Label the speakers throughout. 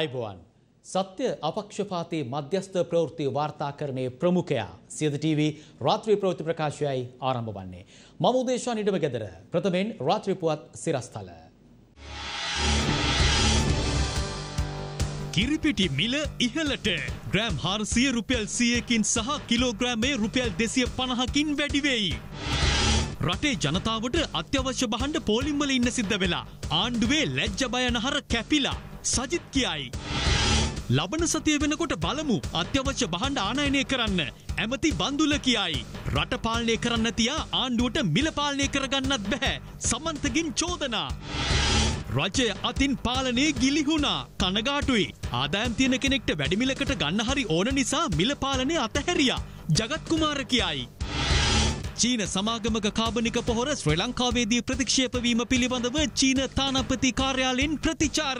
Speaker 1: අයිබෝවන් සත්‍ය අපක්ෂපාතයේ මධ්‍යස්ථ ප්‍රවෘත්ති වාර්තාකරණයේ ප්‍රමුඛයා සියද TV රාත්‍රී ප්‍රවෘත්ති ප්‍රකාශයයි ආරම්භ වන්නේ. මම උදේශා නිඩම ගෙදර. ප්‍රථමයෙන් රාත්‍රී පුවත් සිරස්තල. කිරිපිටි මිල ඉහළට ග්‍රෑම් 400 රුපියල් 100කින් සහ කිලෝග්‍රෑමේ රුපියල් 250කින් වැඩි වෙයි. රටේ ජනතාවට අත්‍යවශ්‍ය බහඬ පෝලිම් වල ඉන්න සිද්ධ වෙලා ආණ්ඩුවේ ලැජ්ජ බය නහර කැපිලා සජිත් කියයි. ලබන සතිය වෙනකොට බලමු අත්‍යවශ්‍ය බහණ්ඩ ආනයනය කරන්න ඇමති බන්දුල කියයි. රටපාලනය කරන්න තියා ආණ්ඩුවට මිලපාලනය කරගන්නත් බැහැ සමන්තගින් චෝදනා. රජය අතින් පාලනය ගිලිහුණා කනගාටුයි ආදායම් තියෙන කෙනෙක්ට වැඩිමිලකට ගන්න හරි ඕන නිසා මිලපාලනය අතහැරියා ජගත්කුමාර කියයි. චීන සමාගමක කාබනික පොහොර ශ්‍රී ලංකාවේදී ප්‍රතික්ෂේපවීම පිළිබඳව චීන තානපති කාර්යාලෙන් ප්‍රතිචාර.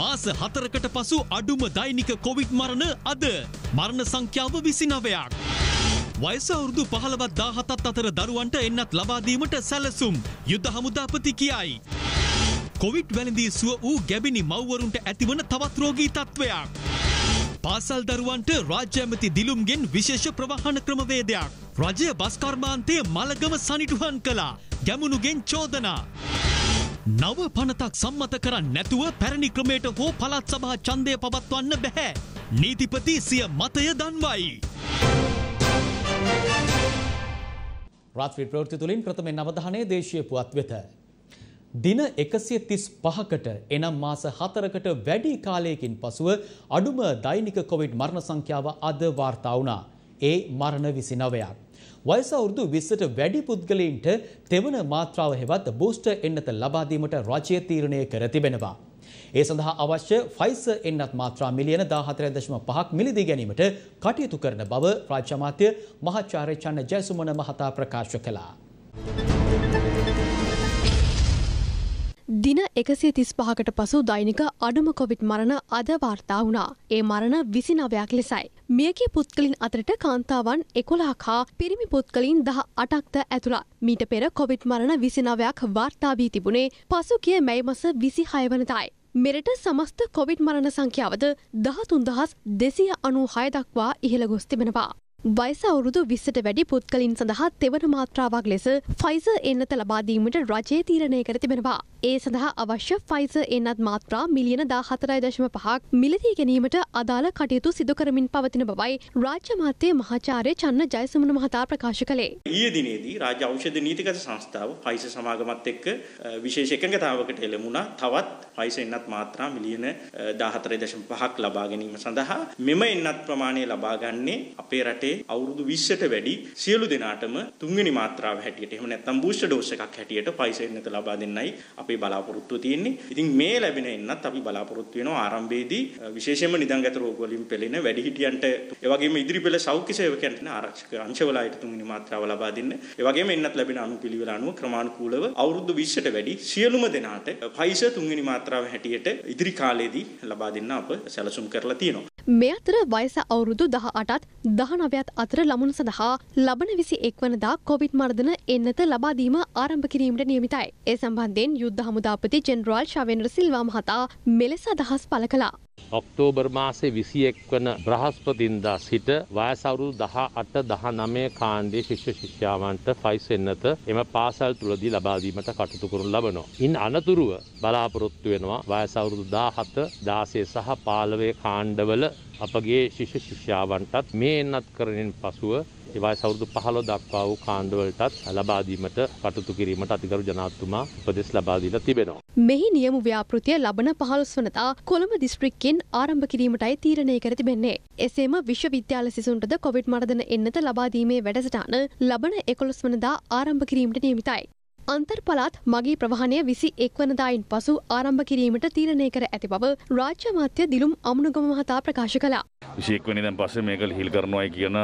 Speaker 1: මාස හතරකට පසු අඩුම දෛනික කොවිඩ් මරණ අද මරණ සංඛ්‍යාව විසිනවයක්. වයස වුරුදු පහළවත් දාහතත් අතර දරුවන්ට එන්නත් ලබාදීමට සැලසුම් යුද්ධ හමුදාපති කියයි. කොවිඩ් වැලඳී සුව වූ ගැබිනි මව්වරුන්ට ඇතිවන තවත් රෝගී තත්ත්වයක්. පාසල් දරුවන්ට රාජ්‍යමති දිලුම්ගෙන් විශේෂ ප්‍රවාහන ක්‍රමවේදයක්. රජය බස්කර්මාන්තය මළගම සනිටුහන් කලා ගැමුණුගෙන් චෝදනා. නව පනතක් සම්මත කරන්න නැතුව පැරණි ක්‍රමයට හෝ පළත් සභා චන්දය පවත්වන්න බැහැ. නීතිපති සිය මතය දන්වයි. රාත්‍රී ප්‍රවෘත්ති තුළින් ප්‍රථමෙන් අවධානය දේශීය පුවත් වෙත. දින 135කට එනම් මාස 4කට වැඩි කාලයකින් පසුව අඩුම දෛනික කොවිඩ් මරණ සංඛ්‍යාව අද වාර්තා වුණා. ඒ මරණ 29ක්. වයස අවුරුදු 20ට වැඩි පුද්ගලයින්ට තෙවන මාත්‍රාව හෙවත් බූස්ටර් එන්නත ලබා දීමට රජය තීරණය කර තිබෙනවා. ඒ සඳහා අවශ්‍ය ෆයිසර් එන්නත් මාත්‍රා මිලියන 14.5ක් මිලදී ගැනීමට කටයුතු කරන බව රාජ්‍ය අමාත්‍ය මහාචාර්ය චන්න ජයසුමන මහතා ප්‍රකාශ කළා. Thank you.
Speaker 2: දින එකසිය තිස්පහකට පසු දෛනික අඩුම කොවිට් මරණ අද වාර්තා වුණා. ඒ මරණ විසි නවයක් ලෙසයි. මියගේ පුද්ගලින් අතරට කාන්තාවන් එකොලාකා පිරිමි පුද්ගලින් දහ අටක්ද ඇතුළා. මීට පෙර කොවිට් මරණ විසිනවයක් වාර්තාාවී තිබුණේ පසු කිය මැයි මස විසි හයවනතයි. මෙරට සමස්ත කොවිට් මරණ සංඛ්‍යාවද දහතුන් දහස් දෙසිය අනු හයදක්වා ඉහළ ගොස් තිබෙනවා. වයස අවුරුදු විස්සට වැඩි පුද්ගලින් සඳහා තෙවන මාත්‍රාවක් ලෙස ෆයිස එන්නත ලබාදීමට රජය තීරණය කර තිබෙනවා. ඒ සඳහා අවශ්‍ය ෆයිස එන්නත් මාත්‍රා මිලියන දාහතරයි දශම පහක් මිලදී ගැනීමට අදාළ කටයුතු සිදුකරමින් පවතින බවයි රාජ්‍ය මාත්‍යය මහාචාරය චන්න ජයසමන මහතා ප්‍රකාශ කළේ.
Speaker 3: ඊය දිනේදී රාජ ෞෂධ නීතිගත සංස්ථාව ෆයිස සමාගමත් එක්ක විශේෂ එකඟතාවකට එළමුණා තවත් ෆයිස එන්නත් මාත්‍රා මිලියන දාහතරයි දශම පහක් ලබා ගැනීම සඳහා මෙම එන්නත් ප්‍රමාණය ලබාගන්නේ අපේ රටේ කාලේ අවුරුදු 20ට වැඩි සියලු දෙනාටම තුන්වෙනි මාත්‍රාව හැටියට එහෙම නැත්නම් බූස්ටර් ඩෝස් එකක් හැටියට Pfizer නැත ලබා දෙන්නයි අපේ බලාපොරොත්තුව තියෙන්නේ. ඉතින් මේ ලැබෙන එන්නත් අපි බලාපොරොත්තු වෙනවා ආරම්භයේදී විශේෂයෙන්ම නිදන්ගත රෝග වලින් පෙළෙන වැඩිහිටියන්ට ඒ වගේම ඉදිරි පෙළ සෞඛ්‍ය සේවකයන්ට ආරක්ෂක අංශවලට තුන්වෙනි මාත්‍රාව ලබා දෙන්න. ඒ වගේම එන්නත් ලැබෙන අනුපිළිවෙල අනුව ක්‍රමානුකූලව අවුරුදු 20ට වැඩි සියලුම දෙනාට පයිස තුන්වෙනි මාත්‍රාව හැටියට ඉදිරි කාලයේදී ලබා දෙන්න අප සැලසුම් කරලා තියෙනවා.
Speaker 2: මේ අතර වයස අවුරුදු දහ අටත් දහනවයත් අතර ළමුන් සඳහා ලබන විසි එක්වනදා කොවිඩ් මර්දන එන්නත ලබාදීම ආරම්භ කිරීමට නියමිතයි. ඒ සම්බන්ධයෙන් යුද්ධ හමුදාපති ජෙනරාල් ශවෙන්ද්‍ර සිල්වා මහතා මෙලෙස අදහස් පළ කලා.
Speaker 1: ඔක්තෝබර් මාසේ විසියෙක් වන බ්‍රහස්පතින්දා සිට වයසවරුල් දහ අට දහ නමය කාණ්ඩේ ශිෂ්‍ය ශිෂ්‍යාවන්ට ෆයිස් එන්නත එම පාසල් තුළදී ලබාදීමට කටතු කරනු ලබනවා. ඉන් අනතුරුව බලාපොරොත්තු වෙනවා වයසවරුදු දාහත දාසේ සහ පාලවේ කාණ්ඩවල අපගේ ශිෂ්‍ය ශිෂ්‍යාවන්ටත් මේ එන්නත් කරණයෙන් පසුව ඒවායි සෞරුදු පහළො දක්වා වූ කාණ්ඩවලටත් ලබාදීමට කටුතු කිරීමට අතිකරු ජනාත්තුමා උපදෙස් ලබාදීලා තිබෙනවා.
Speaker 2: මෙහි නියම ව්‍යාපෘතිය ලබන පහළොස් වනතා කොළඹ දිස්ත්‍රික්කෙන් ආරම්භ කිරීමටයි තීරණය කර තිබෙන්නේ. එසේම විශ්වවිද්‍යාල සිසුන්ටද කොවිඩ් මරදන එන්නත ලබාදීමේ වැඩසටාන ලබන එකොළොස් වනදා ආරම්භ කිරීමට නියමිතයි. අන්තර් පළාත් මගේ ප්‍රවාහණය විසි එක්වනදායින් පසු ආරම්භ කිරීමට තීරණය කර ඇති බව රාජ්‍ය මාත්‍ය දිලුම් අමනුගම මහතා ප්‍රකාශ කළා.
Speaker 3: විශේක්වනිදන් පස්සේ මේක හිල් කරනවායි කියන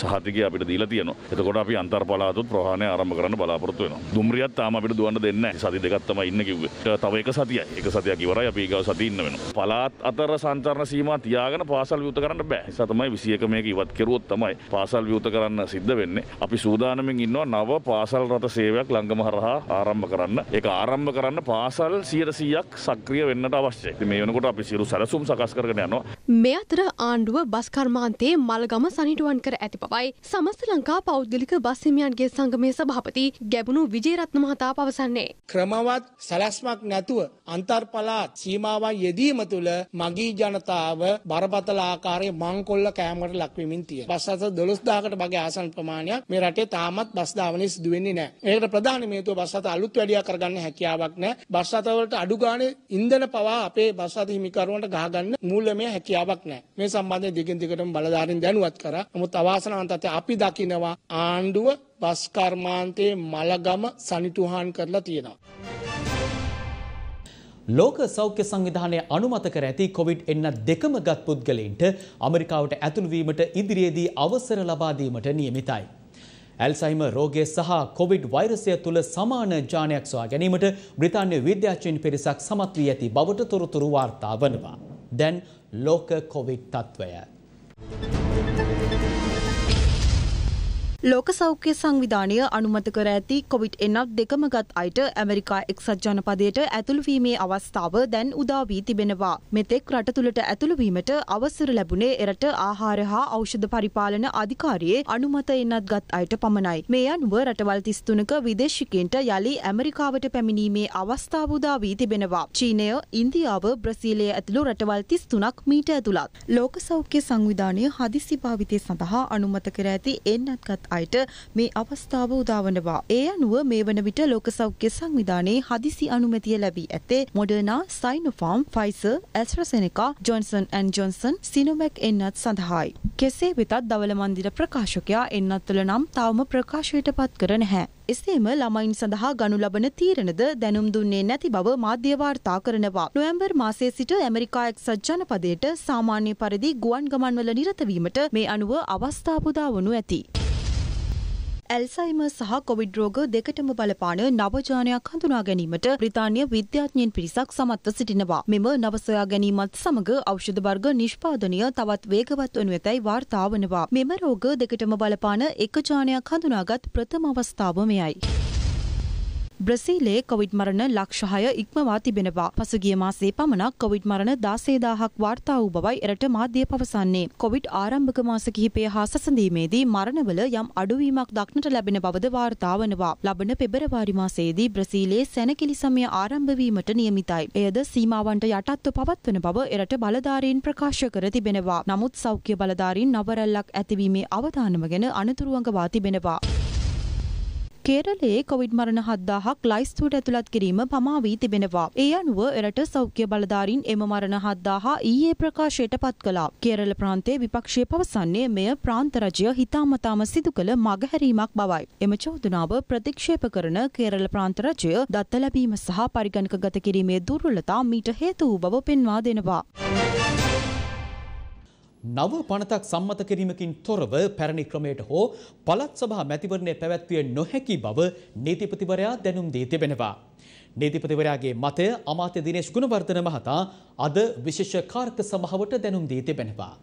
Speaker 3: සහතිකය අපිට දීලා තියෙනවා. එතකොට අපි අන්තර් පළාතොත් ප්‍රවාහණය ආරම්භ කරන්න බලාපොරොත්තු වෙනවා. දුම්රියත් තාම අපිට දුවන්න දෙන්නේ නැහැ. සති දෙකක් තමයි ඉන්න කිව්වේ. තව එක සතියයි. එක සතියක් ඉවරයි අපි ඊගාව සතිය ඉන්න වෙනවා. පළාත් අතර සංචාරණ සීමා තියාගෙන පාසල් විවෘත කරන්න බෑ. ඒ නිසා තමයි 21 මේක ඉවත් කෙරුවොත් තමයි පාසල් විවෘත කරන්න සිද්ධ වෙන්නේ. අපි සූදානමින් ඉන්නවා නව පාසල් රථ සේවයක් ලංගම හරහා හරහා ආරම්භ කරන්න එක ආරම්භ කරන්න පාසල් සියරසීයක් සක්‍රිය වෙන්නට අවශ්‍යය මේ වනකොට අපි සිරු සැලසුම් සකස් කරගෙන යනවා
Speaker 2: මේ අතර ආණ්ඩුව බස්කර්මාන්තයේ මල්ගම සනිටුවන් කර ඇති පවයි සමස්ත ලංකා පෞද්ගලික බස්හිමියන්ගේ සංගමය සභාපති ගැබුණු විජේරත්න මහතා පවසන්නේ
Speaker 4: ක්‍රමවත් සැලැස්මක් නැතුව අන්තර්පලාත් සීමාවන් යෙදීම තුළ මගී ජනතාව බරපතල ආකාරයේ මංකොල්ල කෑමට ලක්වෙමින් තිය බස් අස දොළොස්දාකට බගේ ආසන් ප්‍රමාණයක් මේ රටේ තාමත් බස්ධාවනය සිදුවෙන්නේ නෑ ඒකට ප්‍රධානමේතු නැතුව බස් රථ අලුත් වැඩියා කරගන්න හැකියාවක් නැහැ. බස් රථවලට අඩු ගානේ ඉන්ධන පවා අපේ බස් රථ හිමිකරුවන්ට ගහගන්න මූල්‍යමය හැකියාවක් නැහැ. මේ සම්බන්ධයෙන් දිගින් දිගටම බලධාරීන් දැනුවත් කරා. නමුත් අවාසනාවන්තව අපි දකිනවා ආණ්ඩුව බස් කර්මාන්තයේ මලගම සනිටුහන් කරලා තියෙනවා.
Speaker 1: ලෝක සෞඛ්‍ය සංවිධානය අනුමත කර ඇති කොවිඩ් එන්න දෙකම ගත් පුද්ගලයින්ට ඇමරිකාවට ඇතුළුවීමට ඉදිරියේදී අවසර ලබා දීමට නියමිතයි. ඇල්සයිම රෝගය සහ කොවිඩ් වෛරසය තුළ සමාන ජානයක් සොයා ගැනීමට බ්‍රිතාන්‍ය විද්‍යාචීන් පිරිසක් සමත් වී ඇති බවට තොරතුරු වාර්තා වනවා. දැන් ලෝක කොවිඩ් තත්ත්වය.
Speaker 5: ලෝක සෞඛ්‍ය සංවිධානය අනුමත කර ඇති කොවිඩ්-19 දෙකම ගත් අයට ඇමරිකා එක්සත් ජනපදයට ඇතුළු වීමේ අවස්ථාව දැන් උදා වී තිබෙනවා. මෙතෙක් රට තුළට ඇතුළු වීමට අවසර ලැබුණේ එරට ආහාර හා ඖෂධ පරිපාලන අධිකාරියේ අනුමත එන්නත් ගත් අයට පමණයි. මේ අනුව රටවල් 33ක විදේශිකයන්ට යලි ඇමරිකාවට පැමිණීමේ අවස්ථාව උදා වී තිබෙනවා. චීනය, ඉන්දියාව, බ්‍රසීලය ඇතුළු රටවල් 33ක් මීට ඇතුළත්. ලෝක සෞඛ්‍ය සංවිධානය හදිසි භාවිතය සඳහා අනුමත කර ඇති එන්නත්ගත් අයට මේ අවස්ථාව උදාවනවා. ඒ අනුව මේ වන විට ලෝක සෞඛ්‍ය සංවිධානයේ හදිසි අනුමැතිය ලැබී ඇත්තේ Moderna, Sinopharm, Pfizer, AstraZeneca, Johnson and Johnson, Sinovac එන්නත් සඳහායි. කෙසේ වෙතත් දවල මන්දිර ප්‍රකාශකයා එන්නත්වල නම් තවම ප්‍රකාශයට පත් කර නැහැ. එසේම ළමයින් සඳහා ගනු ලබන තීරණද දැනුම් දුන්නේ නැති බව මාධ්‍ය වාර්තා කරනවා. නොවැම්බර් මාසයේ සිට ඇමරිකා එක්සත් ජනපදයට සාමාන්‍ය පරිදි ගුවන් ගමන්වල නිරත වීමට මේ අනුව අවස්ථා පුදා වනු ඇති. ඇල්සයිම සහ කොවිඩ් රෝග දෙකටම බලපාන නවජානයක් හඳුනා ගැනීමට බ්‍රිතාන්‍ය විද්‍යාඥයන් පිරිසක් සමත්ව සිටිනවා. මෙම නව සොයා ගැනීමත් සමග ඖෂධ වර්ග නිෂ්පාදනය තවත් වේගවත් වනු ඇතැයි වාර්තා වනවා. මෙම රෝග දෙකටම බලපාන එක ජානයක් හඳුනාගත් ප්‍රථම අවස්ථාව මෙයයි. බ්‍රසීලයේ කොවිඩ් මරණ ලක්ෂහය ඉක්මවා තිබෙනවා. පසුගිය මාසේ පමණක් කොවිඩ් මරණ 16000ක් වාර්තා වූ බවයි එරට මාධ්‍ය පවසන්නේ. කොවිඩ් ආරම්භක මාස කිහිපය හා සසඳීමේදී මරණවල යම් අඩුවීමක් දක්නට ලැබෙන බවද වාර්තා වනවා. ලබන පෙබරවාරි මාසයේදී බ්‍රසීලයේ සැනකෙලි සමය ආරම්භ වීමට නියමිතයි. එයද සීමාවන්ට යටත්ව පවත්වන බව එරට බලධාරීන් ප්‍රකාශ කර තිබෙනවා. නමුත් සෞඛ්‍ය බලධාරීන් නවරැල්ලක් ඇතිවීමේ අවධානම ගැන අනතුරු අඟවා තිබෙනවා. කේරලයේ කොවිඩ් මරණ 7000ක් ලයිස්තුවට ඇතුළත් කිරීම පමා වී තිබෙනවා. ඒ අනුව එරට සෞඛ්‍ය බලධාරීන් එම මරණ 7000 ඊයේ ප්‍රකාශයට පත් කළා. කේරළ ප්‍රාන්තයේ විපක්ෂය පවසන්නේ මෙය ප්‍රාන්ත රජය හිතාමතාම සිදු කළ මගහැරීමක් බවයි. එම චෝදනාව ප්‍රතික්ෂේප කරන කේරළ ප්‍රාන්ත රජය දත්ත ලැබීම සහ පරිගණකගත කිරීමේ දුර්වලතා මීට හේතු වූ බව පෙන්වා දෙනවා.
Speaker 1: නව පනතක් සම්මත කිරීමකින් තොරව පැරණි ක්‍රමයට හෝ පළත් සභා මැතිවරණය පැවැත්විය නොහැකි බව නීතිපතිවරයා දැනුම් දී තිබෙනවා. නීතිපතිවරයාගේ මතය අමාත්‍ය දිනේශ් ගුණවර්ධන මහතා අද විශේෂ කාර්ක සභාවට දැනුම් දී තිබෙනවා.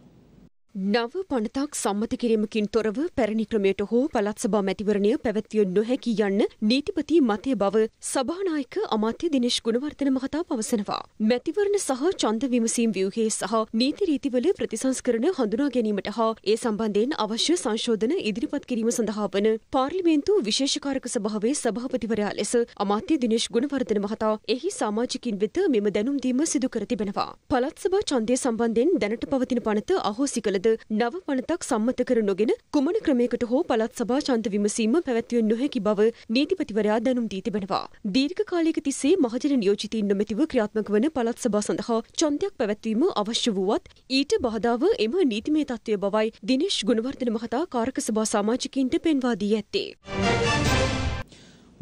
Speaker 6: නව පනතක් සම්මත කිරීමකින් තොරව පැරණි ක්‍රමයට හෝ පළත් සභා මැතිවරණය පැවැත්විය නොහැකි යන්න නීතිපති මතය බව සභානායක අමාත්‍ය දිනේශ් ගුණවර්ධන මහතා පවසනවා. මැතිවරණ සහ ඡන්ද විමසීම් ව්‍යුහයේ සහ නීති රීතිවල ප්‍රතිසංස්කරණ හඳුනා ගැනීමට හා ඒ සම්බන්ධයෙන් අවශ්‍ය සංශෝධන ඉදිරිපත් කිරීම සඳහා වන පාර්ලිමේන්තු විශේෂකාරක සභාවේ සභාපතිවරයා ලෙස අමාත්‍ය දිනේශ් ගුණවර්ධන මහතා එහි සමාජිකින් වෙත මෙම දැනුම් දීම සිදු කර තිබෙනවා. පළත් සභා ඡන්දය සම්බන්ධයෙන් දැනට පවතින පනත අහෝසි කළද පිළිබඳ නව පනතක් සම්මත කර නොගෙන කුමන ක්‍රමයකට හෝ පළත් සභා ඡන්ද විමසීම පැවැත්විය නොහැකි බව නීතිපතිවරයා දැනුම් දී තිබෙනවා. දීර්ඝ කාලයක තිස්සේ මහජන නියෝජිතයින් නොමැතිව ක්‍රියාත්මක වන පළත් සභා සඳහා ඡන්දයක් පැවැත්වීම අවශ්‍ය වුවත් ඊට බාධාව එම නීතිමය තත්ත්වය බවයි දිනේෂ් ගුණවර්ධන මහතා කාරක සභා සමාජිකයින්ට පෙන්වා දී ඇත්තේ.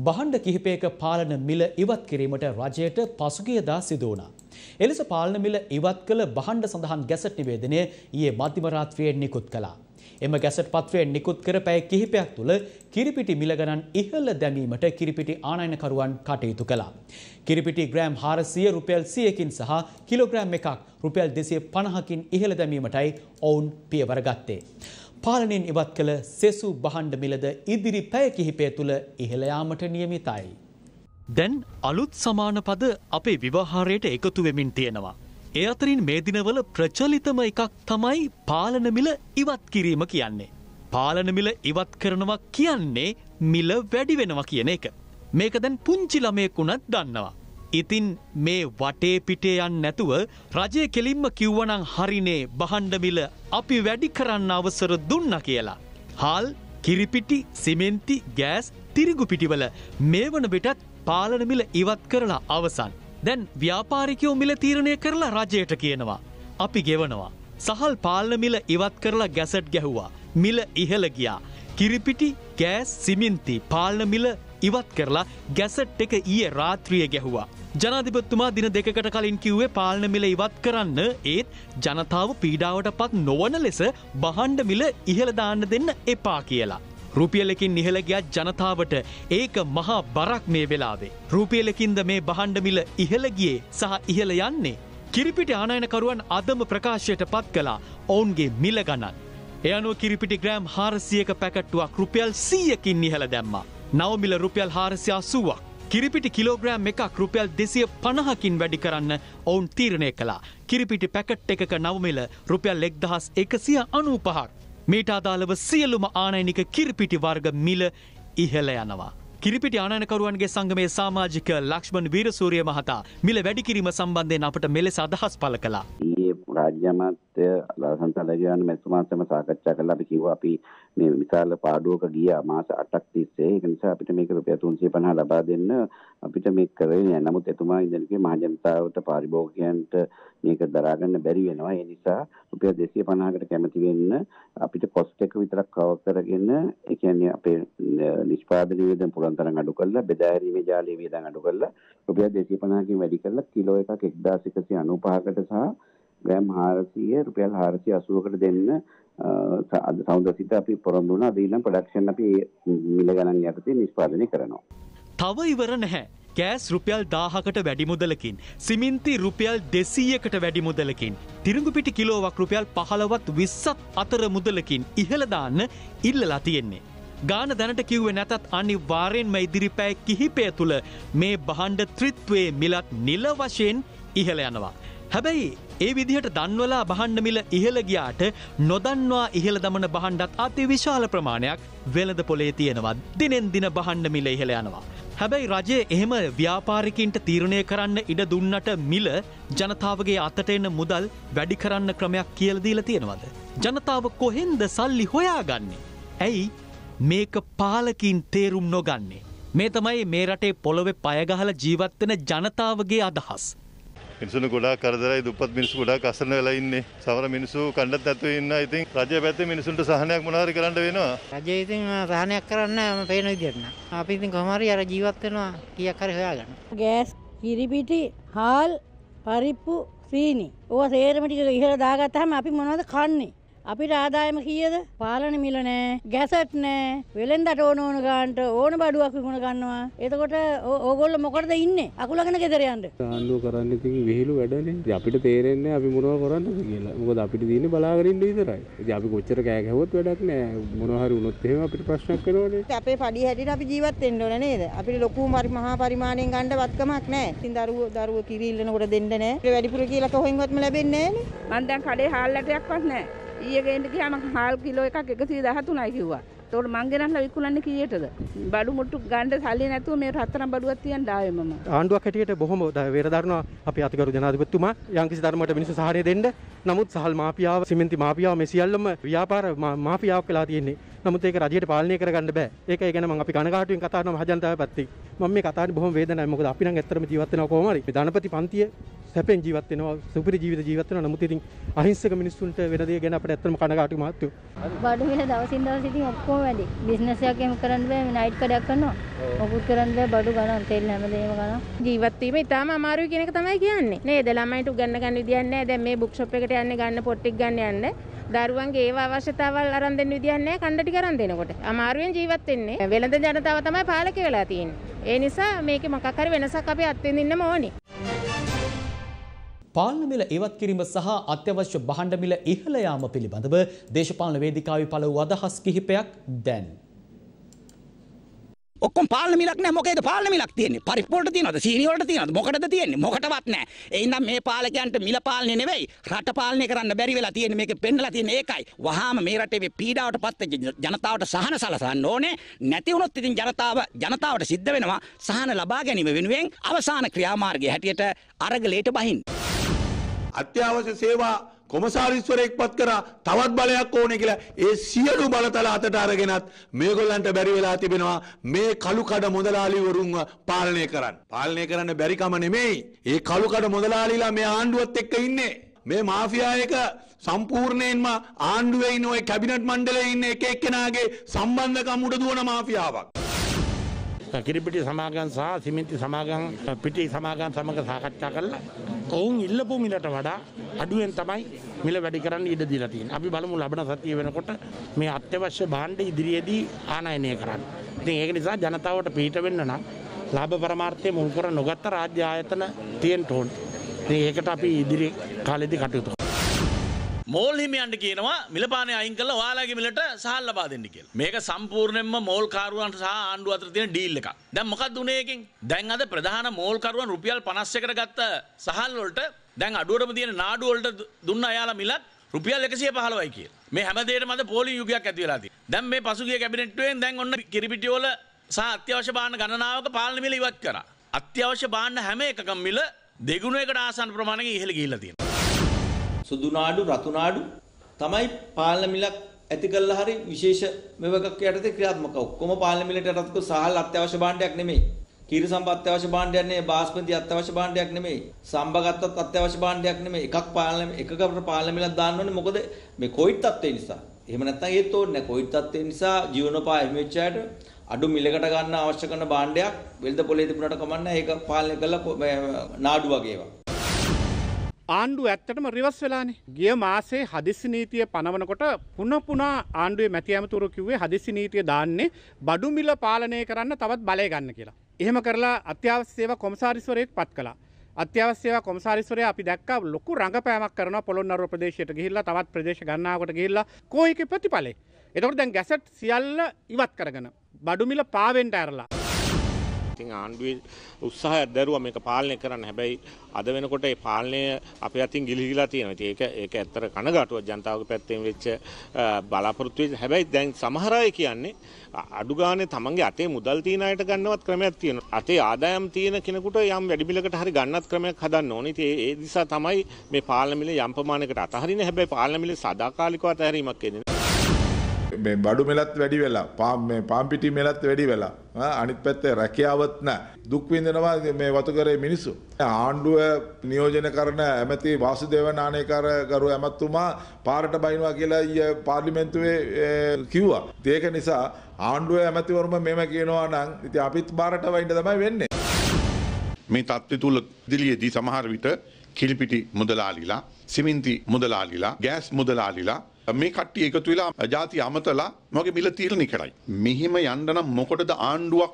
Speaker 1: බහණ්ඩ කිහිපයක පාලන මිල ඉවත් කිරීමට රජයට පසුගියදා සිදු වුණා. එලෙස පාලන මිල ඉවත් කළ බහණ්ඩ සඳහන් ගැසට් නිවේදනය ඊයේ මධ්‍යම රාත්‍රියේ නිකුත් කළා. එම ගැසට් පත්‍රය නිකුත් කර පැය කිහිපයක් තුළ කිරිපිටි මිල ගණන් ඉහළ දැමීමට කිරිපිටි ආනයනකරුවන් කටයුතු කළා. කිරිපිටි ග්‍රෑම් 400 රුපියල් 100කින් සහ කිලෝග්‍රෑම් එකක් රුපියල් 250කින් ඉහළ දැමීමටයි ඔවුන් පියවර ගත්තේ. පාලනයෙන් ඉවත් කළ සෙසු බහණ්ඩ මිලද ඉදිරි පැය කිහිපය තුළ ඉහළයාමට නියමිතයි. දැන් අලුත් සමාන පද අපේ විවාහාරයට එකතු වෙමින් තියෙනවා. ඒ අතරින් මේ දිනවල ප්‍රචලිතම එකක් තමයි පාලන මිල ඉවත් කිරීම කියන්නේ. පාලන මිල ඉවත් කරනවා කියන්නේ මිල වැඩි වෙනවා කියන එක. මේක දැන් පුංචි ළමයෙක් වුණත් දන්නවා. ඉතින් මේ වටේ පිටේ යන් නැතුව රජය කෙලින්ම කිව්වනං හරිනේ බහන්ඩමිල අපි වැඩි කරන්න අවසර දුන්න කියලා. හාල් කිරිපිටි සිමෙන්ති ගෑස් තිරිගු පිටිවල මේ වන බෙටත් පාලනමිල ඉවත් කරලා අවසන්. දැන් ව්‍යාපාරිකයෝ මිල තීරණය කරලා රජයට කියනවා. අපි ගෙවනවා. සහල් පාලනමිල ඉවත් කරලා ගැසට් ගැහුවා. මිල ඉහළ ගියා. කිරිපිටි ගෑස් සිමින්ති පාලනමිල ඉවත් කරලා ගැසට් එක ඊය රාත්‍රිය ගැහුවා. ජනාධිපත්තුමා දින දෙකට කලින් කිව්වේ පාලන මිල ඉවත් කරන්න ඒත් ජනතාව පීඩාවට පත් නොවන ලෙස බහන්ඩ මිල ඉහළදාන්න දෙන්න එපා කියලා. රුපියලකින් නිහලගයක් ජනතාවට ඒක මහා බරක් මේ වෙලාවේ. රුපියලකින්ද මේ බහන්ඩමිල ඉහළගියේ සහ ඉහළ යන්නේ. කිරිපිට ආනයනකරුවන් අදම ප්‍රකාශයට පත් කලා ඔවුන්ගේ මිල ගණන්. එයනුව කිරිපිටි ග්‍රෑම් හාරසියක පැකට්ටුවක් රුපියල් සියකින් නිහල දැම්ම. නවමිල රුපියල් හාරසියා සුවක්. කිරිපිටි කිලෝග්‍රෑම් එකක් රුපියල් දෙසිය පණහකින් වැඩි කරන්න ඔවුන් තීරණය කලා. කිරිපිටි පැකට් එකක නවමිල රුපියල් එක්දහස් එකසිය අනූපහක්. මීට අදාළව සියලුම ආනයිනික කිරිපිටි වර්ග මිල ඉහළ යනවා. කිරිපිටි ආනයනකරුවන්ගේ සංගමේ සාමාජික ලක්ෂ්මන් වීරසූරිය මහතා මිල වැඩිකිරීම සම්බන්ධයෙන් අපට මෙලෙස අදහස් පල කලා.
Speaker 3: රාජ්‍යමත් සංසලගයන් මැතුමාසම සාකච්ඡා කරලා අපි කිව්වා අපි මේ විශාල පාඩුවක ගියා මාස 8ක් තිස්සේ ඒක නිසා අපිට මේක රුපියල් 350 ලබා දෙන්න අපිට මේක කරගෙන යන්න. නමුත් එතුමා ඉඳන් කිව්වේ මහ ජනතාවට පාරිභෝගිකයන්ට මේක දරා ගන්න බැරි වෙනවා. ඒ නිසා රුපියල් 250කට කැමති වෙන්න අපිට කොස්ට් එක විතරක් කවර් කරගෙන ඒ කියන්නේ අපේ නිෂ්පාදන වේදන් පුළුවන් තරම් අඩු කරලා බෙදා හැරීමේ ජාලය වේදන් අඩු කරලා රුපියල් 250කින් වැඩි කරලා කිලෝ එකක් 1195කට සහ ග්‍රෑම් 400 රුපියල් 480කට දෙන්න අද සෞන්දර්ය සිත අපි පොරොන්දු වුණා. දීනම් ප්‍රොඩක්ෂන් අපි මිල ගණන් යටතේ නිෂ්පාදනය කරනවා.
Speaker 1: තව ඉවර නැහැ. කෑස් රුපියල් දාහකට වැඩි මුදලකින් සිමින්ති රුපියල් දෙසීයකට වැඩි මුදලකින් තිරුගුපිටි කිලෝවක් රුපියල් පහලවත් විස්සත් අතර මුදලකින් ඉහළදාන්න ඉල්ලලා තියෙන්නේ. ගාන දැනට කිව්ව නැතත් අනි වාරයෙන්ම ඉදිරිපෑ කිහිපය තුළ මේ බහණ්ඩ ත්‍රිත්වයේ මිලත් නිල වශයෙන් ඉහළ යනවා. හැබැයි ඒ විදිහට දන්වලා බහණ්ඩ මිල ඉහළ ගියාට නොදන්වා ඉහළ දමන බහණ්ඩත් අති විශාල ප්‍රමාණයක් වෙළඳ පොලේ තියෙනවා දිනෙන් දින බහණ්ඩ මිල ඉහළ යනවා. හැබැයි රජය එහෙම ව්‍යාපාරිකින්ට තීරණය කරන්න ඉඩ දුන්නට මිල ජනතාවගේ අතට එන්න මුදල් වැඩි කරන්න ක්‍රමයක් කියලදීල තියෙනවද. ජනතාව කොහෙන්ද සල්ලි හොයාගන්නේ. ඇයි මේක පාලකින් තේරුම් නොගන්නේ. මේ තමයි මේ රටේ පොළොවෙ පයගහල ජීවත්වන ජනතාවගේ අදහස්.
Speaker 3: මිනිසුන් ගොඩාක් කරදරයි දුප්පත් මිනිස්සු ගොඩාක් අසරණ වෙලා ඉන්නේ. සමහර මිනිස්සු කණ්ඩත් නැතුව ඉන්නා. ඉතින් රජය පැත්තේ මිනිසුන්ට සහනයක් මොනවා හරි කරන්න වෙනවා.
Speaker 4: රජය ඉතින් සහනයක් කරන්නේ නැහැ මම පේන විදිහට නම්. අපි ඉතින් කොහොම හරි අර ජීවත් වෙනවා කීයක් හරි හොයාගන්න. ගෑස්, කිරිපිටි, හාල්, පරිප්පු, සීනි. ඕවා සේරම ටික ඉහළ දාගත්තාම අපි මොනවද කන්නේ? අපිට ආදායම කීයද? පාලන මිල නෑ, ගැසට් නෑ, වෙලෙන්දට ඕන ඕන ගන්නට ඕන බඩුවක් විකුණ ගන්නවා. එතකොට ඕගොල්ලෝ මොකටද ඉන්නේ? අකුලගෙන ගෙදර යන්න. ආණ්ඩුව කරන්නේ ඉතින් විහිළු වැඩනේ. අපිට තේරෙන්නේ අපි මොනවා කරන්නද කියලා. මොකද අපිට තියෙන්නේ බලාගෙන ඉන්න විතරයි. ඉතින් අපි කොච්චර කෑ ගැහුවත් වැඩක් නෑ. මොනවා හරි වුණොත් එහෙම අපිට ප්‍රශ්නක් වෙනවනේ.
Speaker 5: අපේ පඩිය හැටියට අපි ජීවත් වෙන්න ඕන නේද? අපිට ලොකු මහා පරිමාණයෙන් ගන්න වත්කමක් නෑ. ඉතින් දරුවෝ දරුවෝ කිරි ඉල්ලනකොට දෙන්න නෑ. වැඩිපුර කියලා කොහෙන්වත්ම ලැබෙන්නේ නෑනේ. මම දැන් කඩේ හාල්ලටයක්වත් නෑ. ඊයේ ගේන්න ගියාම හාල් කිලෝ එකක් 113යි කිව්වා. ඒතකොට මං ගෙනල්ලා විකුණන්නේ කීයටද? බඩු මුට්ටු ගන්න සල්ලි නැතුව මේ රත්තරන් බඩුවක් තියන් ඩාවේ මම.
Speaker 3: ආණ්ඩුවක් හැටියට බොහොම වේර දරනවා අපි අතිගරු ජනාධිපතිතුමා යම්කිසි ධර්මයට මිනිස්සු සහාය දෙන්න. නමුත් සහල් මාපියාව, සිමෙන්ති මාපියාව මේ සියල්ලම ව්‍යාපාර මාපියාවක් වෙලා තියෙන්නේ. නමුත් ඒක රජයට පාලනය කරගන්න බෑ. ඒක ඒ ගැන මම අපි කනගාටුවෙන් කතා කරනවා මහජනතාව පැත්තේ. මම මේ කතාවට බොහොම වේදනාවක්. මොකද අපි නම් ඇත්තටම ජීවත් වෙනවා කොහොම හරි. මේ ධනපති පන්තිය සැපෙන් ජීවත් වෙනවා, සුපිරි ජීවිත ජීවත් වෙනවා. නමුත් ඉතින් අහිංසක මිනිස්සුන්ට වෙන දේ ගැන අපිට ඇත්තටම කනගාටුයි මහත්තයෝ.
Speaker 4: බඩු වෙන දවසින් දවස ඉතින් ඔක්කොම වැඩි. බිස්නස් එකක් එහෙම කරන්න බෑ. නයිට් කඩයක් කරනවා. මොකුත් කරන්න බෑ. බඩු ගණන් තෙල් හැමදේම ගණන්. ජීවත් වීම ඉතාම අමාරුයි කියන එක තමයි කියන්නේ. නේද? ළමයිට උගන්න ගන්න විදියක් නෑ. දැන් මේ බුක් ෂොප් එකට යන්නේ ගන්න පොට්ටික් ගන්න යන්නේ. දරුවන්ගේ ඒවා අවශ්‍යතාවල් අරන් දෙන්න විදියක් නැහැ කණ්ඩ ටික අරන් දෙනකොට. අමාරුවෙන් ජීවත් වෙන්නේ. වෙළඳ ජනතාව තමයි පාලක වෙලා තියෙන්නේ. ඒ නිසා මේකේ මොකක් හරි වෙනසක් අපි අත්විඳින්නම ඕනේ.
Speaker 1: පාලන මිල ඉවත් කිරීම සහ අත්‍යවශ්‍ය භාණ්ඩ මිල ඉහළ යාම පිළිබඳව දේශපාලන වේදිකාවේ පළ වූ අදහස්
Speaker 4: කිහිපයක් දැන් ඔක්කොම පාලන මිලක් නැහැ මොකේද පාලන මිලක් තියෙන්නේ පරිප්පු වලට තියෙනවද සීනි වලට තියෙනවද මොකටද තියෙන්නේ මොකටවත් නැහැ එහෙනම් මේ පාලකයන්ට මිල පාලනේ නෙවෙයි රට පාලනය කරන්න බැරි වෙලා තියෙන්නේ මේක පෙන්නලා තියෙන්නේ ඒකයි වහාම මේ රටේ මේ පීඩාවට පත් වෙච්ච ජනතාවට සහන සලසන්න ඕනේ නැති වුණොත් ඉතින් ජනතාව ජනතාවට සිද්ධ වෙනවා සහන ලබා ගැනීම වෙනුවෙන් අවසාන ක්‍රියාමාර්ගය හැටියට අරගලයට බහින්න
Speaker 1: අත්‍යවශ්‍ය සේවා කොමසාරිස්වරයෙක් පත් කරා තවත් බලයක් ඕනේ කියලා ඒ සියලු බලතල අතට අරගෙනත් මේගොල්ලන්ට බැරි වෙලා තිබෙනවා මේ කළු කඩ මොදලාලිවරුන්ව පාලනය කරන්න. පාලනය කරන්න බැරි කම නෙමෙයි. ඒ කළු කඩ මොදලාලිලා මේ ආණ්ඩුවත් එක්ක ඉන්නේ. මේ මාෆියා එක සම්පූර්ණයෙන්ම ආණ්ඩුවේ ඉන්න ওই කැබිනට් මණ්ඩලයේ ඉන්න එක
Speaker 4: එක්කෙනාගේ සම්බන්ධකම් උඩ දුවන මාෆියාවක්. කිරිපිටි සමාගම් සහ සිමෙන්ති සමාගම් පිටි සමාගම් සමග සාකච්ඡා කරලා ඔවුන් ඉල්ලපු මිලට වඩා අඩුවෙන් තමයි මිල වැඩි කරන්න ඉඩ දීලා තියෙන්නේ. අපි බලමු ලබන සතිය වෙනකොට මේ අත්‍යවශ්‍ය භාණ්ඩ ඉදිරියේදී ආනයනය කරන්න. ඉතින් ඒක නිසා ජනතාවට පිට වෙන්න නම් ලාභ පරමාර්ථය මුල් කර නොගත් රාජ්‍ය ආයතන තියෙන්න ඕනේ. ඉතින් ඒකට අපි ඉදිරි කාලෙදී කටයුතු
Speaker 1: මෝල් හිමියන්ට කියනවා මිලපානේ අයින් කරලා ඔයාලගේ මිලට සහල් ලබා දෙන්න කියලා. මේක සම්පූර්ණයෙන්ම මෝල් කාරුවන්ට සහ ආණ්ඩුව අතර තියෙන ඩීල් එකක්. දැන් මොකක්ද උනේ එකෙන්? දැන් අද ප්‍රධාන මෝල් කරුවන් රුපියල් 51කට ගත්ත සහල් වලට දැන් අඩුවටම තියෙන නාඩු වලට දුන්න අයාලා මිලක් රුපියල් 115යි කියලා. මේ හැමදේටම අද පොලිං යුගයක් ඇති වෙලා තියෙනවා. දැන් මේ පසුගිය කැබිනට්ුවෙන් දැන් ඔන්න කිරිපිටි වල සහ අත්‍යවශ්‍ය බාන ගණනාවක පාලන මිල ඉවත් කරා. අත්‍යවශ්‍ය බාන්න හැම එකකම මිල දෙගුණයකට ආසන්න ප්‍රමාණයක ඉහළ ගිහිල්ලා තියෙනවා. සුදු නාඩු රතු නාඩු තමයි පාලන මිලක් ඇති කළා හරි විශේෂ
Speaker 4: මෙවකක් යටතේ ක්‍රියාත්මක ඔක්කොම පාලන මිලට යටත් සහල් අත්‍යවශ්‍ය භාණ්ඩයක් නෙමෙයි කීරි සම්පත් අත්‍යවශ්‍ය භාණ්ඩයක් නෙමෙයි බාස්මති අත්‍යවශ්‍ය භාණ්ඩයක් නෙමෙයි සම්බගත්තත් අත්‍යවශ්‍ය භාණ්ඩයක් නෙමෙයි එකක්
Speaker 1: පාලන එකකට පාලන මිලක් දාන්න ඕනේ මොකද මේ කොවිඩ් තත්ත්වය නිසා එහෙම නැත්නම් ඒත් ඕනේ නැහැ කොවිඩ්
Speaker 4: තත්ත්වය නිසා ජීවනෝපාය හිමිච්චාට අඩු මිලකට ගන්න අවශ්‍ය කරන භාණ්ඩයක් වෙළඳ පොලේ තිබුණාට කමක් නැහැ ඒක පාලනය කළා නාඩු වගේ ඒවා ආණ්ඩුව ඇත්තටම රිවස් වෙලානේ. ගිය මාසේ හදිසි නීතිය පනවනකොට පුනපුනා ආණ්ඩුවේ මැති ඇමතුරු කිව්වේ හදිසි නීතිය දාන්නේ බඩු මිල පාලනය කරන්න තවත් බලය ගන්න කියලා. එහෙම කරලා අත්‍යවශ්‍ය සේවා කොමසාරිස්වරයෙක් පත් කළා. අත්‍යවශ්‍ය සේවා කොමසාරිස්වරයා අපි දැක්කා ලොකු රඟපෑමක් කරනවා පොළොන්නරුව ප්‍රදේශයට ගිහිල්ලා තවත් ප්‍රදේශ ගණනාවකට ගිහිල්ලා කෝයික ප්‍රතිඵලේ. එතකොට දැන් ගැසට් සියල්ල ඉවත් කරගෙන බඩු මිල පාවෙන්න ඇරලා ඉතින් ආණ්ඩුවේ උත්සාහයක් දැරුවා මේක පාලනය කරන්න. හැබැයි අද වෙනකොට මේ පාලනය අපේ අතින් ගිලිහිලා තියෙනවා. ඉතින් ඒක ඒක ඇත්තට කනගාටුවක් ජනතාවගේ පැත්තෙන් වෙච්ච බලාපොරොත්තු වෙච්ච. හැබැයි දැන් සමහර අය කියන්නේ අඩු ගානේ තමන්ගේ අතේ මුදල් තියෙන අයට ගන්නවත් ක්‍රමයක් තියෙනවා. අතේ ආදායම් තියෙන කෙනෙකුට යම් වැඩි මිලකට හරි ගන්නත් ක්‍රමයක් හදන්න ඕනේ. ඉතින් ඒ නිසා තමයි මේ පාලන මිල යම් ප්‍රමාණයකට අතහරින්නේ. හැබැයි පාලන මිල සදාකාලිකව අතහැරීමක් එන්නේ.
Speaker 2: මේ
Speaker 1: බඩු මෙලත් වැඩි වෙලා පාම් මේ පාම් පිටි මෙලත් වැඩි වෙලා අනිත් පැත්තේ රැකියාවත් නැහැ දුක් විඳිනවා මේ වතුකරේ මිනිස්සු ආණ්ඩුව නියෝජනය කරන ඇමති වාසුදේව නානේකර ගරු ඇමතුමා පාරට බයිනවා කියලා ඊයේ පාර්ලිමේන්තුවේ කිව්වා ඒක නිසා ආණ්ඩුව ඇමතිවරුම මෙහෙම කියනවා නම් ඉතින් අපිත් බාරට වයින්ද තමයි වෙන්නේ
Speaker 2: මේ තත්ත්වය තුල දිලියේදී සමහර විට කිරිපිටි මුදලාලිලා සිමෙන්ති මුදලාලිලා ගෑස් මුදලාලිලා මේ කට්ටිය එකතු වෙලා ජාතිය අමතලා මගේ මිල තීරණය කරයි. මෙහිම යන්න නම් මොකටද ආණ්ඩුවක්?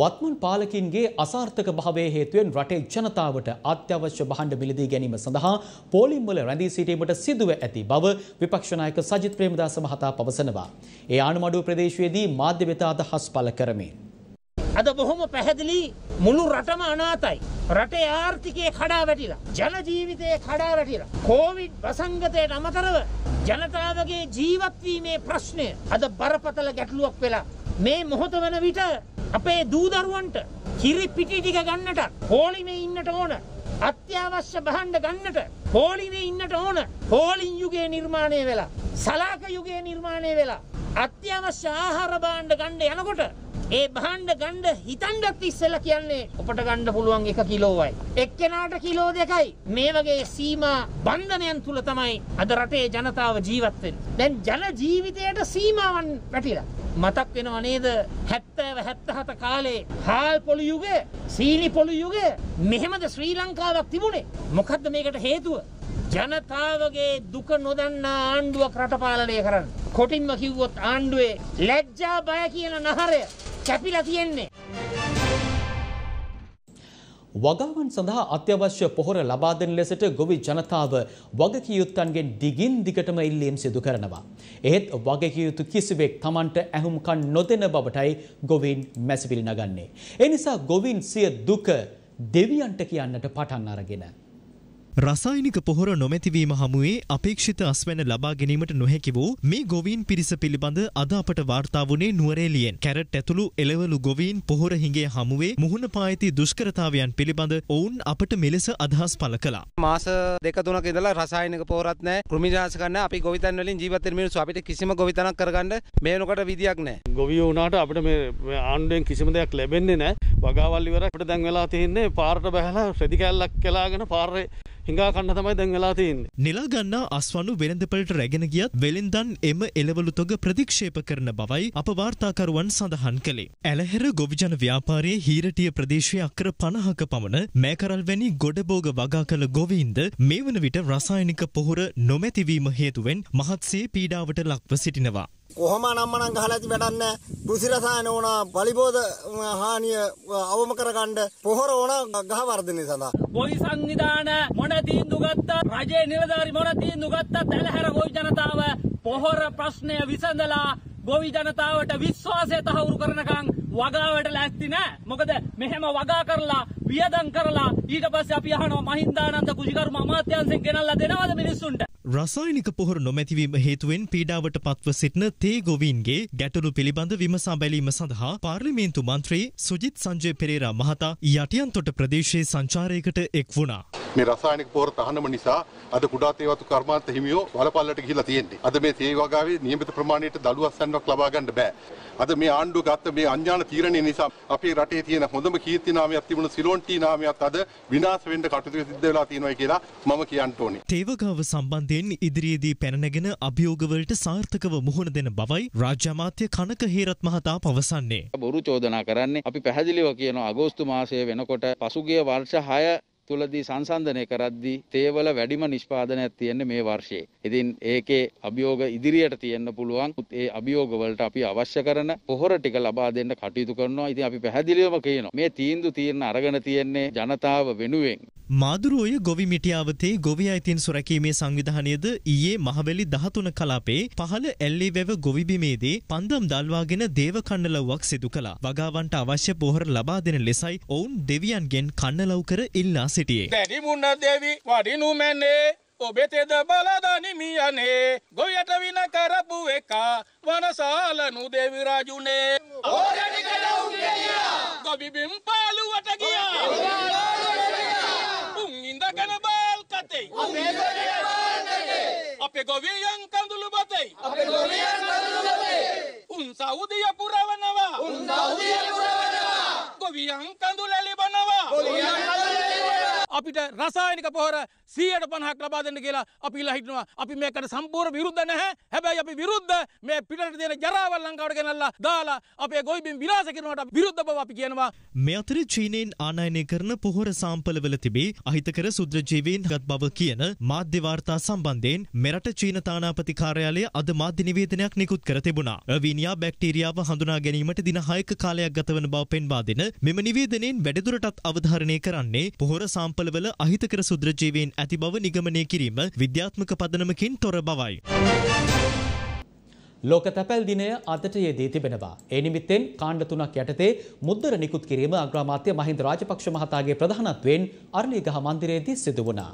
Speaker 1: වත්මන් පාලකින්ගේ අසාර්ථක භාවය හේතුවෙන් රටේ ජනතාවට අත්‍යවශ්‍ය බහඬ මිලදී ගැනීම සඳහා පෝලිම් වල රැඳී සිටීමට සිදුව ඇති බව විපක්ෂ නායක සජිත් ප්‍රේමදාස මහතා පවසනවා. ඒ ආණමඩුව ප්‍රදේශයේදී මාධ්‍ය වෙත අදහස් පළ කරමින්
Speaker 4: අද බොහොම පැහැදිලි මුළු රටම අනාතයි. රටේ ආර්ථිකය කඩා වැටිලා ජන ජීවිතය කඩා වැටිලා කෝවිඩ් වසංගතයට අමතරව ජනතාවගේ ජීවත්වීමේ ප්‍රශ්නය අද බරපතල ගැටලුවක් වෙලා මේ මොහොත වෙන විට අපේ දූදරුවන්ට හිරි පිටි ටික ගන්නට හෝලිමේ ඉන්නට ඕන අත්‍යවශ්‍ය බහණ්ඩ ගන්නට හෝලිනේ ඉන්නට ඕන හෝලින් යුගයේ නිර්මාණය වෙලා සලාක යුගයේ නිර්මාණය වෙලා අත්‍යවශ්‍ය ආහාර භාණ්ඩ ගන්න යනකොට ඒ භාණ්ඩ ගන්න හිතන්නත් ඉස්සෙල්ලා කියන්නේ ඔබට ගන්න පුළුවන් 1 කිලෝවයි එක්කෙනාට කිලෝ දෙකයි මේ වගේ සීමා බන්ධනයන් තුල තමයි අද රටේ ජනතාව ජීවත් වෙන්නේ දැන් ජන ජීවිතයට සීමාවන් වැටිලා මතක් වෙනව නේද 70 77 කාලේ හාල් පොළු යුගය සීනි පොළු යුගය මෙහෙමද ශ්‍රී ලංකාවක් තිබුණේ මොකද්ද මේකට හේතුව ජනතාවගේ දුක නොදන්නා ආණ්ඩුවක් රට පාලනය කරන්න. කොටින්ම කිව්වොත් ආණ්ඩුවේ ලැජ්ජා බය කියන නහරය කැපිලා තියෙන්නේ.
Speaker 1: වගාවන් සඳහා අත්‍යවශ්‍ය පොහොර ලබා දෙන ලෙසට ගොවි ජනතාව වගකියුත්තන්ගෙන් දිගින් දිගටම ඉල්ලීම් සිදු කරනවා. එහෙත් වගකියුතු කිසිවෙක් Tamanට ඇහුම්කන් නොදෙන බවටයි ගොවීන් මැසිවිලි නගන්නේ. ඒ නිසා ගොවීන් සිය දුක දෙවියන්ට කියන්නට පටන් අරගෙන
Speaker 3: රසායනික පොහොර නොමැතිවීම හමුවේ අපේක්ෂිත අස්වැන ලබා ගැනීමට නොහැකි වූ මේ ගොවීන් පිරිස පිළිබඳ අද අපට වාර්තා වුණේ නුවරේලියෙන්. කැරට් ඇතුළු එළවලු ගොවීන් පොහොර හිඟේ හමුවේ මුහුණ පා ඇති දුෂ්කරතාවයන් පිළිබඳ ඔවුන් අපට මෙලෙස අදහස් පළ කළා.
Speaker 4: මාස දෙක තුනක ඉඳලා රසායනික පොහොරත් නැහැ, කෘමිනාශක නැහැ. අපි ගොවිතැන් වලින් ජීවත් වෙන මිනිස්සු අපිට කිසිම ගොවිතැනක් කරගන්න
Speaker 1: මේ වෙනකොට විදියක් නැහැ. ගොවියෝ වුණාට අපිට මේ ආණ්ඩුවෙන් කිසිම දෙයක් ලැබෙන්නේ නැහැ. වගාවල් ඉවරයි. අපිට දැන් වෙලා තියෙන්නේ පාරට බහලා රෙදි කැල්ලක් කලාගෙන පාරේ හිඟා කන්න තමයි දැන් වෙලා තියෙන්නේ.
Speaker 3: නිලාගන්නා අස්වනු වෙළඳපළට රැගෙන ගියත් වෙළෙන්දන් එම එළවලු තොග ප්‍රතික්ෂේප කරන බවයි අප වාර්තාකරුවන් සඳහන් කළේ. ඇලහෙර ගොවිජන ව්‍යාපාරයේ හීරටිය ප්‍රදේශයේ අක්‍ර 50ක පමණ මෑකරල් වැනි ගොඩබෝග වගා කළ ගොවීන්ද මේ වන විට රසායනික පොහොර නොමැතිවීම හේතුවෙන් මහත්සේ පීඩාවට ලක්ව සිටිනවා. කොහොම නම්මනම් ගහලා ඇති වැඩක් නැහැ. කුසි රසායන ඕන බලිබෝධ හානිය අවම කරගන්න පොහොර ඕන ගහ වර්ධනය සඳහා. කොයි
Speaker 4: සංවිධාන මොන තීන්දු ගත්තා රජයේ නිලධාරි මොන තීන්දු ගත්තා තැලහැර කොයි ජනතාව පොහොර ප්‍රශ්නය විසඳලා ගොවි ජනතාවට විශ්වාසය තහවුරු කරනකං වගාවට ලැස්ති නෑ මොකද මෙහෙම වගා කරලා වියදන් කරලා ඊට පස්සේ අපි අහනවා මහින්දානන්ද කුජිකර්ම අමාත්‍යාංශයෙන් ගෙනල්ලා දෙනවද මිනිස්සුන්ට
Speaker 3: රසායනික පොහොර නොමැතිවීම හේතුවෙන් පීඩාවට පත්ව සිටින තේ ගොවීන්ගේ ගැටලු පිළිබඳ විමසා බැලීම සඳහා පාර්ලිමේන්තු මන්ත්‍රී සුජිත් සංජය පෙරේරා මහතා යටියන්තොට ප්‍රදේශයේ සංචාරයකට එක් වුණා.
Speaker 5: මේ
Speaker 1: රසායනික පොහොර තහනම නිසා අද කුඩා තේ වතු කර්මාන්ත හිමියෝ වලපල්ලට ගිහිලා තියෙන්නේ. අද මේ තේ වගාවේ නියමිත ප්‍රමාණයට දළු අස්සන්න සැලැස්මක් ලබා ගන්න බෑ. අද මේ ආණ්ඩුව ගත්ත මේ අඥාන තීරණය නිසා
Speaker 2: අපේ රටේ තියෙන හොඳම කීර්ති නාමයක් තිබුණු සිලොන්ටි නාමයක් අද විනාශ වෙන්න කටයුතු සිද්ධ වෙලා තියෙනවා කියලා මම කියන්න ඕනේ.
Speaker 3: තේවකාව සම්බන්ධයෙන් ඉදිරියේදී පැනනගෙන අභියෝගවලට සාර්ථකව මුහුණ දෙන බවයි රාජ්‍ය අමාත්‍ය කනක හේරත් මහතා පවසන්නේ.
Speaker 1: බොරු චෝදනා කරන්නේ අපි පැහැදිලිව කියනවා අගෝස්තු මාසයේ වෙනකොට පසුගිය වර්ෂ 6 තුලදී සංසන්ධනය කරද්දී තේවල වැඩිම නිෂ්පාදනයක් තියෙන්නේ මේ වර්ෂයේ. ඉතින් ඒකේ අභියෝග ඉදිරියට තියෙන්න පුළුවන්. ඒ අභියෝග වලට අපි අවශ්‍ය කරන පොහොර ටික ලබා දෙන්න කටයුතු කරනවා. ඉතින් අපි පැහැදිලිවම කියනවා මේ තීන්දුව තීරණ අරගෙන තියෙන්නේ ජනතාව වෙනුවෙන්.
Speaker 3: මාදුරුවය ගොවි මිටියාවතේ ගොවි අයිතින් සුරැකීමේ සංවිධානයද ඊයේ මහවැලි දහතුන කලාපේ පහළ ඇල්ලේ වැව ගොවිබිමේදී පන්දම් දල්වාගෙන දේව කන්නලව්වක් සිදු කළා. වගාවන්ට අවශ්‍ය පොහොර ලබා දෙන ලෙසයි ඔවුන් දෙවියන්ගෙන් කන්නලව් කර ඉල්ලා සිටියේ. දැඩිමුන්න
Speaker 4: දෙවි වඩිනුමැනේ ඔබෙතෙද බලදනිමියනේ ගොයට වින කරපු එක වනසාලනු දෙවි රජුනේ ඕරණි කළ උන්නේ ගොබිබිම් පාලුවට ගියා batei. A melhoria batei. A pegovian candulo batei. A
Speaker 1: pegovian candulo
Speaker 4: batei. Un saudia puravanawa. Un saudia puravanawa. Govian candulali banawa. Govian අපිට රසායනික පොහොර 150ක් ලබා දෙන්න කියලා අපි ඉල්ලා හිටනවා. අපි මේකට සම්පූර්ණ විරුද්ධ නැහැ. හැබැයි අපි විරුද්ධ මේ පිටරට දෙන ජරාවල් ලංකාවට ගෙනල්ලා දාලා අපේ ගොවිබිම් විනාශ කරනවට විරුද්ධ බව
Speaker 3: අපි කියනවා. මේ අතරේ චීනෙන් ආනයනය කරන පොහොර සාම්පලවල තිබී අහිතකර සුද්‍රජීවීන් ගත් බව කියන මාධ්‍ය වාර්තා සම්බන්ධයෙන් මෙරට චීන තානාපති කාර්යාලය අද මාධ්‍ය නිවේදනයක් නිකුත් කර තිබුණා. වීනියා බැක්ටීරියාව හඳුනා ගැනීමට දින 6ක කාලයක් ගතවන බව පෙන්වා දෙන මෙම නිවේදනයෙන් වැඩිදුරටත් අවධාරණය කරන්නේ පොහොර සාම්පල අරගලවල අහිතකර සුද්‍රජීවීන් ඇති බව නිගමනය කිරීම විද්‍යාත්මක පදනමකින් තොර බවයි.
Speaker 1: ලෝක තැපැල් දිනය අදට යෙදී තිබෙනවා. ඒ නිමිත්තෙන් කාණ්ඩ තුනක් යටතේ මුද්දර නිකුත් කිරීම අග්‍රාමාත්‍ය මහින්ද රාජපක්ෂ මහතාගේ ප්‍රධානත්වයෙන් අරලියගහ මන්දිරයේදී සිදු වුණා.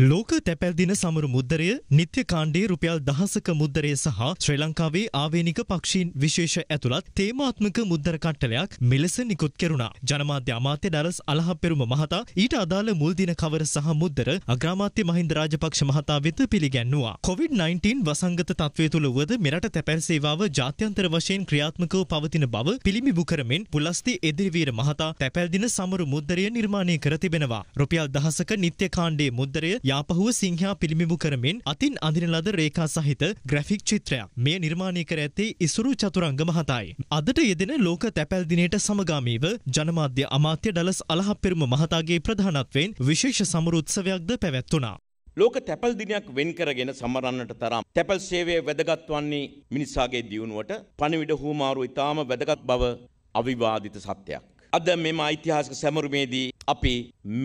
Speaker 3: ලෝක තැපැල් දින සමරු මුද්දරය නිත්‍ය කාණ්ඩේ රුපියල් දහසක මුද්දරය සහ ශ්‍රී ලංකාවේ ආවේනික පක්ෂීන් විශේෂ ඇතුළත් තේමාත්මක මුද්දර කට්ටලයක් මෙලෙස නිකුත් කෙරුණා. ජනමාධ්‍ය අමාත්‍ය ඩරස් අලහප්පෙරුම මහතා ඊට අදාළ මුල් දින කවර සහ මුද්දර අග්‍රාමාත්‍ය මහින්ද රාජපක්ෂ මහතා වෙත පිළිගැන්වුවා. COVID-19 වසංගත තත්ත්වය තුළ වුවද මෙරට තැපැල් සේවාව ජාත්‍යන්තර වශයෙන් ක්‍රියාත්මකව පවතින බව පිළිමිබු කරමින් පුලස්ති එදිරිවීර මහතා තැපැල් දින සමරු මුද්දරය නිර්මාණය කර තිබෙනවා. රුපියල් දහසක නිත්‍ය කාණ්ඩේ මුද්දරය යාපහුව සිංහයා පිළිබිඹු කරමින් අතින් අඳින ලද රේඛා සහිත ග්‍රැෆික් චිත්‍රයක්. මෙය නිර්මාණය කර ඇත්තේ ඉසුරු චතුරංග මහතායි. අදට යෙදෙන ලෝක තැපැල් දිනයට සමගාමීව ජනමාධ්‍ය අමාත්‍ය ඩලස් අලහප්පෙරුම මහතාගේ ප්‍රධානත්වයෙන් විශේෂ සමරුත්සවයක්ද පැවැත්වුණා.
Speaker 4: ලෝක තැපැල් දිනයක් වෙන් කරගෙන සමරන්නට තරම් තැපැල් සේවය වැදගත් වන්නේ මිනිසාගේ දියුණුවට පණිවිඩ හුමාරු ඉතාම වැදගත් බව අවිවාදිත
Speaker 1: සත්‍යයක්. අද මෙම ඓතිහාසික සැමරුමේදී අපි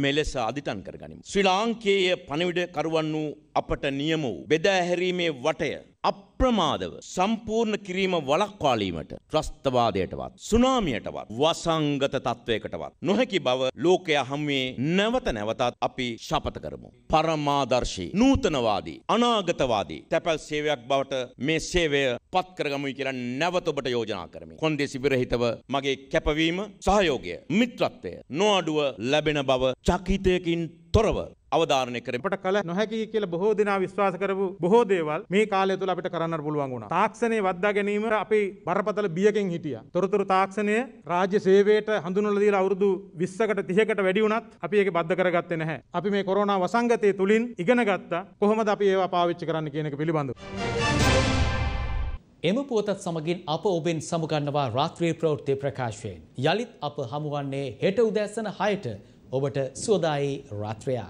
Speaker 1: මෙලෙස අධිටන් කරගනිමු. ශ්‍රී ලාංකේය පණිවිඩකරුවන් වූ අපට නියම වූ බෙදා හැරීමේ වටය අප අප්‍රමාදව සම්පූර්ණ කිරීම වළක්වාලීමට ත්‍රස්තවාදයටවත් සුනාමියටවත් වසංගත තත්ත්වයකටවත් නොහැකි බව ලෝකය හමුවේ නැවත නැවතත් අපි ශපත කරමු. පරමාදර්ශී නූතනවාදී අනාගතවාදී තැපැල් සේවයක් බවට මේ සේවය පත් කරගමුයි කියලා නැවත ඔබට යෝජනා කරමි. කොන්දේසි විරහිතව මගේ කැපවීම සහයෝගය මිත්‍රත්වය නොඅඩුව ලැබෙන බව චකිතයකින් තොරව අවධාරණය කරපට කල නොහැකි කියලා බොහෝ දෙනා විශ්වාස කරපු බොහෝ දේවල් මේ කාලය තුල අපිට කරන්න කරන්න පුළුවන් වුණා. තාක්ෂණය වද්දා ගැනීම අපි බරපතල බියකින් හිටියා. තොරතුරු තාක්ෂණය රාජ්‍ය සේවයට හඳුන්වලා දීලා අවුරුදු 20කට 30කට වැඩි වුණත් අපි ඒක බද්ධ කරගත්තේ නැහැ. අපි මේ කොරෝනා වසංගතය තුලින් ඉගෙන ගත්තා කොහොමද අපි ඒවා පාවිච්චි කරන්න කියන එක පිළිබඳව. එම පුවතත් සමගින් අප ඔබෙන් සමුගන්නවා රාත්‍රී ප්‍රෞෘත්ති ප්‍රකාශයෙන්. යළිත් අප හමුවන්නේ හෙට උදැස්සන හයට ඔබට සුවදායි රාත්‍රයා.